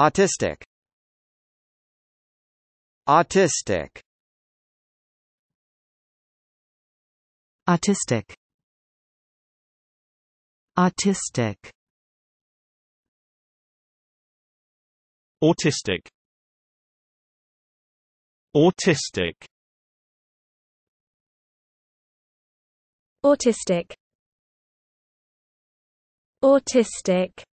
Autistic Autistic Autistic Autistic Autistic Autistic Autistic Autistic